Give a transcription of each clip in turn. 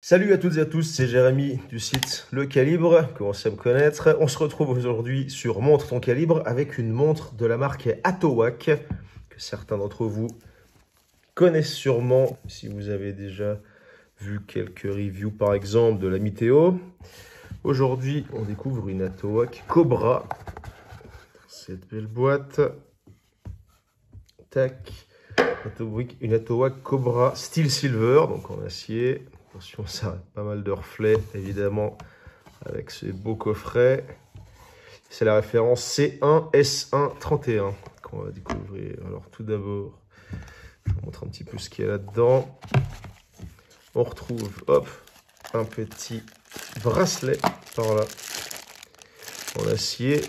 Salut à toutes et à tous, c'est Jérémy du site Le Calibre, commencez à me connaître. On se retrouve aujourd'hui sur Montre ton calibre avec une montre de la marque Atowak que certains d'entre vous connaissent sûrement si vous avez déjà vu quelques reviews par exemple de la Miteo. Aujourd'hui, on découvre une Atowak Cobra. Cette belle boîte. Tac. Une Atowak Cobra Steel Silver, donc en acier. Attention, ça a pas mal de reflets, évidemment, avec ces beaux coffrets. C'est la référence C1S131 qu'on va découvrir. Alors tout d'abord, je vous montre un petit peu ce qu'il y a là-dedans. On retrouve, un petit bracelet par là, en acier.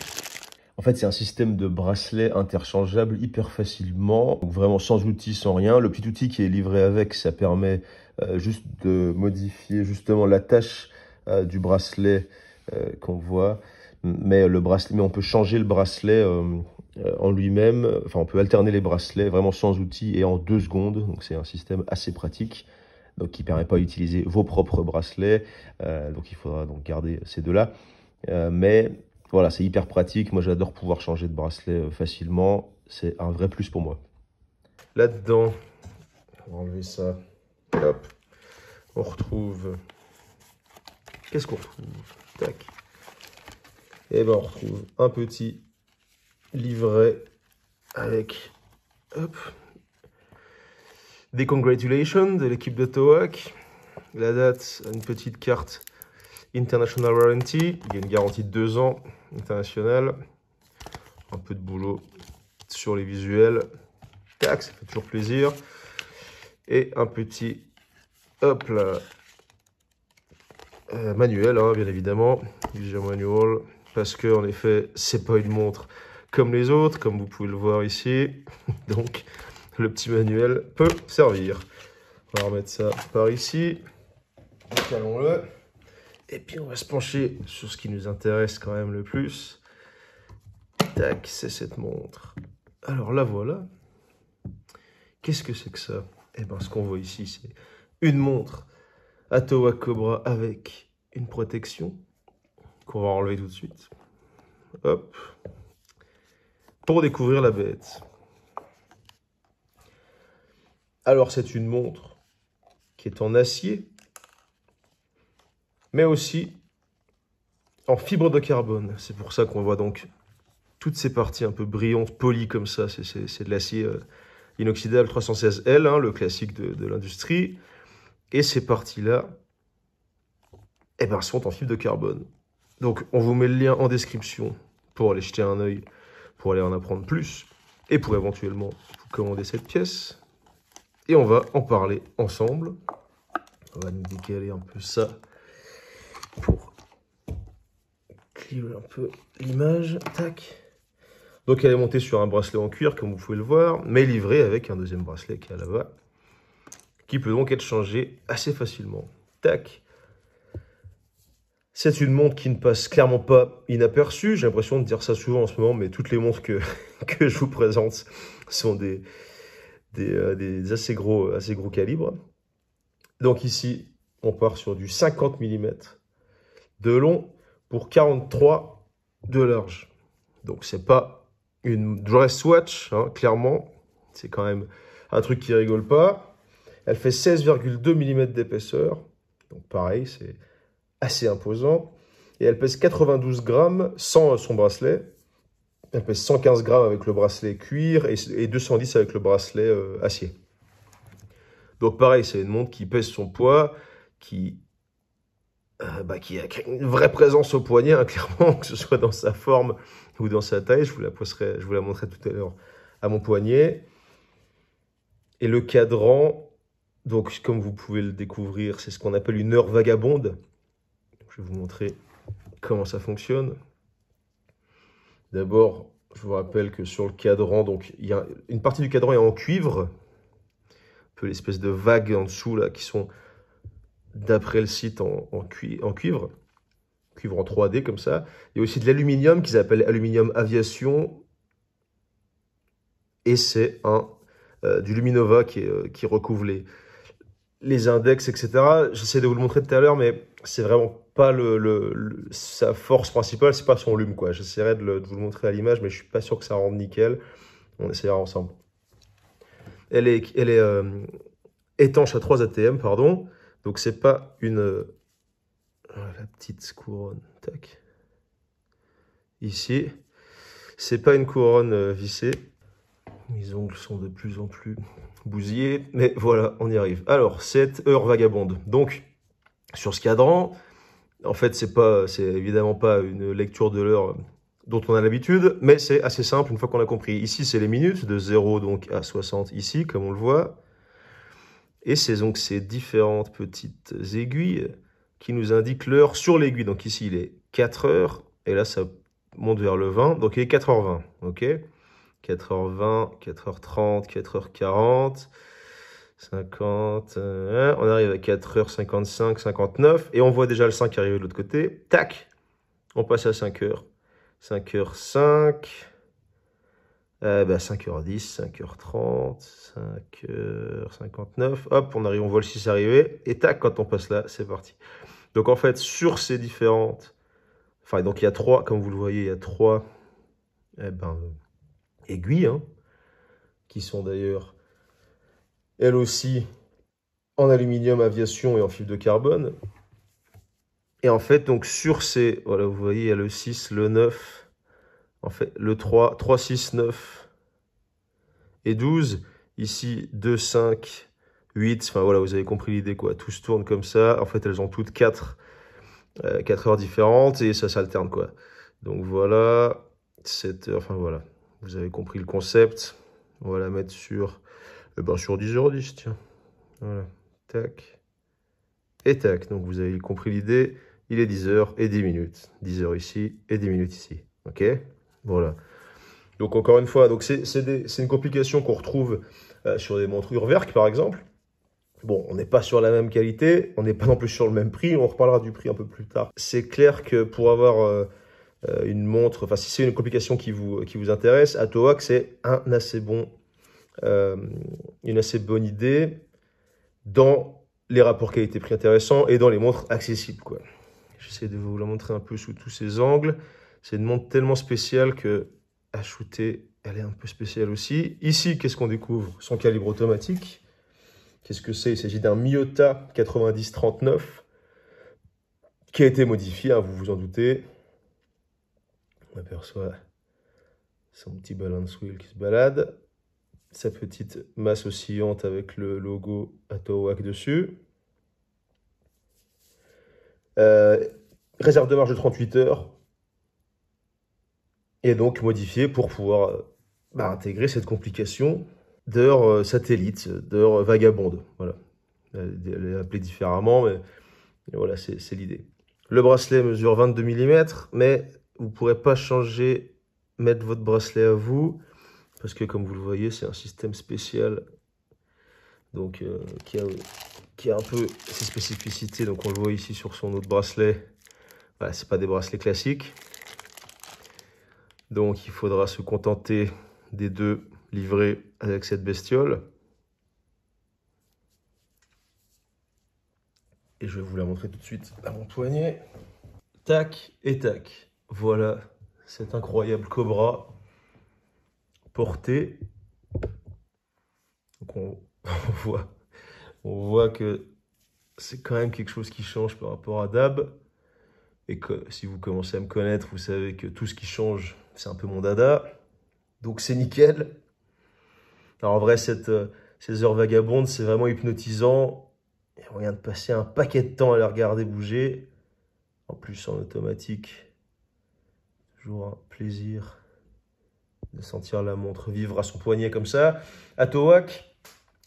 En fait, c'est un système de bracelets interchangeable hyper facilement, donc vraiment sans outils, sans rien. Le petit outil qui est livré avec, ça permet euh, juste de modifier justement la tâche euh, du bracelet euh, qu'on voit. Mais, le bracelet, mais on peut changer le bracelet en lui-même. Enfin, on peut alterner les bracelets vraiment sans outil et en deux secondes. Donc, c'est un système assez pratique. Donc, qui ne permet pas d'utiliser vos propres bracelets. donc, il faudra donc garder ces deux-là. mais voilà, c'est hyper pratique. Moi, j'adore pouvoir changer de bracelet facilement. C'est un vrai plus pour moi. Là-dedans, on va enlever ça hop, on retrouve... Qu'est-ce qu'on retrouve Tac. Et eh ben on retrouve un petit livret avec... Hop, des congratulations de l'équipe de Toac. La date, une petite carte International Warranty. Il y a une garantie de deux ans internationale. Un peu de boulot sur les visuels. Tac, ça fait toujours plaisir et un petit hop euh, manuel, hein, bien évidemment, User Manual, parce que en effet, c'est pas une montre comme les autres, comme vous pouvez le voir ici. Donc, le petit manuel peut servir. On va remettre ça par ici. Décalons-le. Et puis, on va se pencher sur ce qui nous intéresse quand même le plus. Tac, c'est cette montre. Alors, la voilà. Qu'est-ce que c'est que ça et eh bien, ce qu'on voit ici, c'est une montre à Cobra avec une protection qu'on va enlever tout de suite. Hop. Pour découvrir la bête. Alors, c'est une montre qui est en acier, mais aussi en fibre de carbone. C'est pour ça qu'on voit donc toutes ces parties un peu brillantes, polies comme ça. C'est de l'acier. Euh, inoxydable 316L, hein, le classique de, l'industrie. Et ces parties-là, eh ben, sont en fibre de carbone. Donc, on vous met le lien en description pour aller jeter un œil, pour aller en apprendre plus, et pour éventuellement vous commander cette pièce. Et on va en parler ensemble. On va nous décaler un peu ça pour clouer un peu l'image. Tac. Donc elle est montée sur un bracelet en cuir, comme vous pouvez le voir, mais livrée avec un deuxième bracelet qui est là-bas, qui peut donc être changé assez facilement. Tac c'est une montre qui ne passe clairement pas inaperçue. J'ai l'impression de dire ça souvent en ce moment, mais toutes les montres que, je vous présente sont des, euh, des, assez, gros, assez gros calibres. Donc ici, on part sur du 50 mm de long pour 43 de large. Donc c'est pas une dress watch, hein, clairement. C'est quand même un truc qui rigole pas. Elle fait 16,2 mm d'épaisseur. Donc pareil, c'est assez imposant. Et elle pèse 92 grammes sans son bracelet. Elle pèse 115 grammes avec le bracelet cuir et 210 avec le bracelet euh, acier. Donc pareil, c'est une montre qui pèse son poids, qui euh, bah, qui a une vraie présence au poignet, hein, clairement, que ce soit dans sa forme ou dans sa taille. Je vous la, montrerai tout à l'heure à mon poignet. Et le cadran, donc comme vous pouvez le découvrir, c'est ce qu'on appelle une heure vagabonde. Je vais vous montrer comment ça fonctionne. D'abord, je vous rappelle que sur le cadran, donc il y a une partie du cadran est en cuivre, un peu l'espèce de vagues en dessous là qui sont d'après le site, en, cuivre, cuivre en 3D comme ça. Il y a aussi de l'aluminium qu'ils appellent aluminium aviation. Et c'est un euh, du Luminova euh, qui, recouvre les, les index, etc. J'essaie de vous le montrer tout à l'heure, mais c'est vraiment pas le, sa force principale, c'est pas son lume. quoi. J'essaierai de, vous le montrer à l'image, mais je suis pas sûr que ça rende nickel. On essaiera ensemble. Elle est, elle est euh, étanche à 3 ATM, pardon. Donc c'est pas une... Euh, la petite couronne, tac. Ici, c'est pas une couronne euh, vissée. Mes ongles sont de plus en plus bousillés, mais voilà, on y arrive. Alors, cette heure vagabonde. Donc, sur ce cadran, en fait, c'est pas, c'est évidemment pas une lecture de l'heure dont on a l'habitude, mais c'est assez simple une fois qu'on a compris. Ici, c'est les minutes, de 0 donc à 60 ici, comme on le voit. Et c'est donc ces différentes petites aiguilles qui nous indiquent l'heure sur l'aiguille. Donc ici, il est 4 h Et là, ça monte vers le 20. Donc il est 4h20. OK 4h20, 4h30, 4h40, 50. on arrive à 4h55, 59. Et on voit déjà le 5 arriver de l'autre côté. Tac On passe à 5h. 5h05. 5h10, 5h30, 5h59. Hop, on arrive, on voit le 6 arriver. Et tac, quand on passe là, c'est parti. Donc en fait, sur ces différentes... Enfin, donc il y a trois, comme vous le voyez, il y a trois eh ben, aiguilles, hein, qui sont d'ailleurs, elles aussi, en aluminium aviation et en fil de carbone. Et en fait, donc sur ces... Voilà, vous voyez, il y a le 6, le 9, en fait, le 3, 3, 6, 9 et 12. Ici, 2, 5, 8. Enfin voilà, vous avez compris l'idée quoi. Tout se tourne comme ça. En fait, elles ont toutes 4, euh, heures différentes et ça s'alterne quoi. Donc voilà, 7 heures. Enfin voilà, vous avez compris le concept. On va la mettre sur, eh ben, sur 10h10, tiens. Voilà, tac et tac. Donc vous avez compris l'idée, il est 10h et 10 minutes. 10h ici et 10 minutes ici. OK voilà. Donc encore une fois, c'est une complication qu'on retrouve euh, sur des montres Urwerk par exemple. Bon, on n'est pas sur la même qualité, on n'est pas non plus sur le même prix, on reparlera du prix un peu plus tard. C'est clair que pour avoir euh, euh, une montre, enfin si c'est une complication qui vous, qui vous intéresse, Atoac c'est un assez bon, une assez bonne idée dans les rapports qualité-prix intéressants et dans les montres accessibles. J'essaie de vous la montrer un peu sous tous ces angles. C'est une montre tellement spéciale que à shooter, elle est un peu spéciale aussi. Ici, qu'est-ce qu'on découvre Son calibre automatique. Qu'est-ce que c'est Il s'agit d'un Miota 9039 qui a été modifié, hein, vous vous en doutez. On aperçoit son petit balance wheel qui se balade. Sa petite masse oscillante avec le logo Atowak dessus. Euh, réserve de marge de 38 heures, et donc modifié pour pouvoir euh, bah, intégrer cette complication d'heures euh, satellite, d'heures euh, vagabonde. Voilà. Elle est appelée différemment, mais voilà, c'est l'idée. Le bracelet mesure 22 mm, mais vous ne pourrez pas changer, mettre votre bracelet à vous, parce que comme vous le voyez, c'est un système spécial donc qui, a, qui, a, un peu ses spécificités. Donc on le voit ici sur son autre bracelet. Voilà, bah, c'est pas des bracelets classiques, donc il faudra se contenter des deux livrés avec cette bestiole. Et je vais vous la montrer tout de suite à mon poignet. Tac et tac. Voilà cet incroyable cobra porté. Donc voit, on voit que c'est quand même quelque chose qui change par rapport à Dab. Et que si vous commencez à me connaître, vous savez que tout ce qui change c'est un peu mon dada. Donc c'est nickel. Alors en vrai, euh, ces heures vagabondes, c'est vraiment hypnotisant. Et on vient de passer un paquet de temps à la regarder bouger. En plus, en automatique, toujours un plaisir de sentir la montre vivre à son poignet comme ça. Atowak,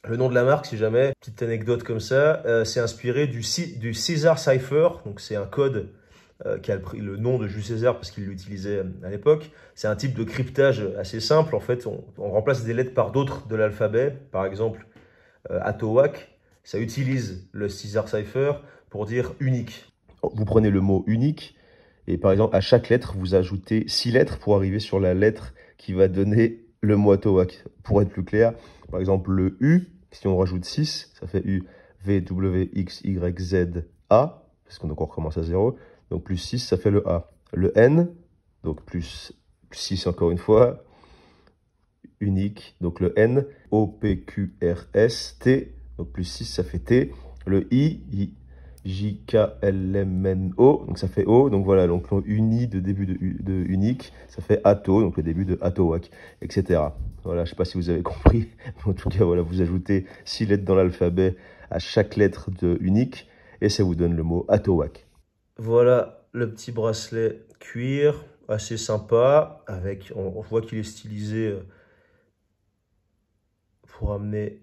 le nom de la marque, si jamais, petite anecdote comme ça, euh, c'est inspiré du, site du Caesar Cipher. Donc c'est un code euh, qui a pris le, nom de Jules César parce qu'il l'utilisait euh, à l'époque. C'est un type de cryptage euh, assez simple. En fait, on, remplace des lettres par d'autres de l'alphabet. Par exemple, euh, Atowak, ça utilise le César Cipher pour dire unique. Vous prenez le mot unique et par exemple, à chaque lettre, vous ajoutez six lettres pour arriver sur la lettre qui va donner le mot Atowak. Pour être plus clair, par exemple, le U, si on rajoute 6, ça fait U, V, W, X, Y, Z, A, parce qu'on recommence à zéro. Donc plus 6, ça fait le A. Le N, donc plus 6 encore une fois, unique, donc le N, O, P, Q, R, S, T, donc plus 6, ça fait T. Le I, J, K, L, M, N, O, donc ça fait O, donc voilà, donc uni de début de, unique, ça fait ATO, donc le début de ATOWAC, etc. Voilà, je ne sais pas si vous avez compris, en tout cas, voilà, vous ajoutez 6 lettres dans l'alphabet à chaque lettre de unique, et ça vous donne le mot ATOWAC. Voilà le petit bracelet cuir, assez sympa. Avec, on, voit qu'il est stylisé euh, pour amener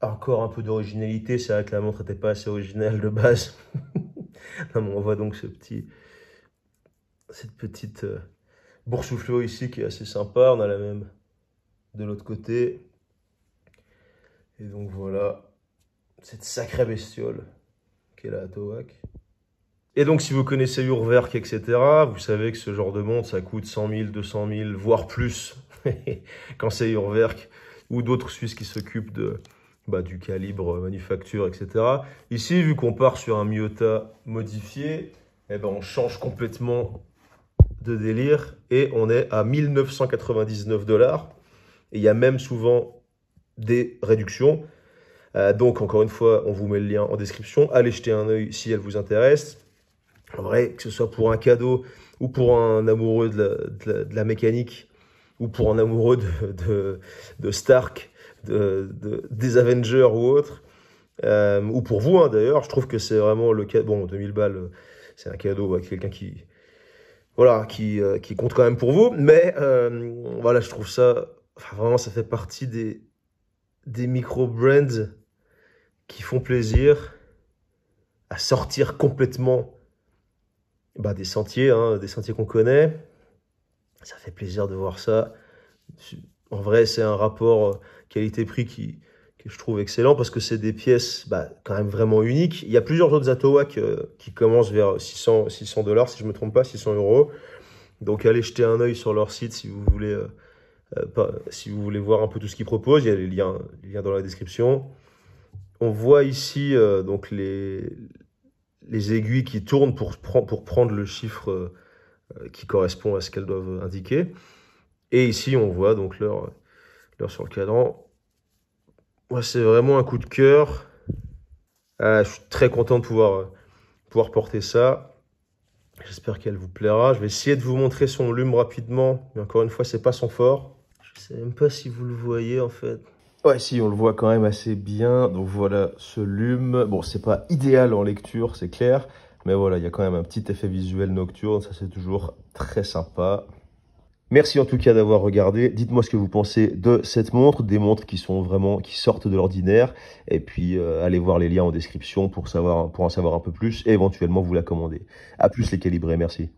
encore un peu d'originalité. C'est vrai que la montre n'était pas assez originale de base. on voit donc ce petit, cette petite euh, boursouflure ici qui est assez sympa. On a la même de l'autre côté. Et donc voilà, cette sacrée bestiole qu'est la Towak. Et donc, si vous connaissez Urwerk, etc., vous savez que ce genre de montre, ça coûte 100 000, 200 000, voire plus, quand c'est Urwerk ou d'autres Suisses qui s'occupent de, bah, du calibre euh, manufacture, etc. Ici, vu qu'on part sur un Miota modifié, eh ben, on change complètement de délire et on est à 1999 dollars. Et il y a même souvent des réductions. Euh, donc, encore une fois, on vous met le lien en description. Allez jeter un œil si elle vous intéresse. En vrai, que ce soit pour un cadeau ou pour un amoureux de la, mécanique ou pour un amoureux de, de Stark, des Avengers ou autre, euh, ou pour vous hein, d'ailleurs, je trouve que c'est vraiment le cadeau. Bon, 2000 balles, c'est un cadeau à quelqu'un qui, voilà, euh, qui, compte quand même pour vous. Mais euh, voilà, je trouve ça, vraiment, ça fait partie des, des micro-brands qui font plaisir à sortir complètement bah, des sentiers, hein, des sentiers qu'on connaît. Ça fait plaisir de voir ça. En vrai, c'est un rapport euh, qualité-prix qui, que je trouve excellent parce que c'est des pièces bah, quand même vraiment uniques. Il y a plusieurs autres Atowak euh, qui commencent vers 600 600 dollars si je ne me trompe pas, 600 euros. Donc allez jeter un œil sur leur site si vous voulez euh, si vous voulez voir un peu tout ce qu'ils proposent. Il y a les liens, dans la description. On voit ici donc les les aiguilles qui tournent pour, pour prendre le chiffre euh, qui correspond à ce qu'elles doivent indiquer. Et ici, on voit donc l'heure sur le cadran. Moi, c'est vraiment un coup de cœur. Ah, je suis très content de pouvoir, euh, pouvoir porter ça. J'espère qu'elle vous plaira. Je vais essayer de vous montrer son lume rapidement. Mais encore une fois, c'est pas son fort. Je sais même pas si vous le voyez en fait. Ouais, si, on le voit quand même assez bien. Donc voilà ce lume. Bon, c'est pas idéal en lecture, c'est clair. Mais voilà, il y a quand même un petit effet visuel nocturne. Ça, c'est toujours très sympa. Merci en tout cas d'avoir regardé. Dites-moi ce que vous pensez de cette montre, des montres qui sont vraiment qui sortent de l'ordinaire. Et puis euh, allez voir les liens en description pour savoir pour en savoir un peu plus et éventuellement vous la commander. À plus les calibrés, merci.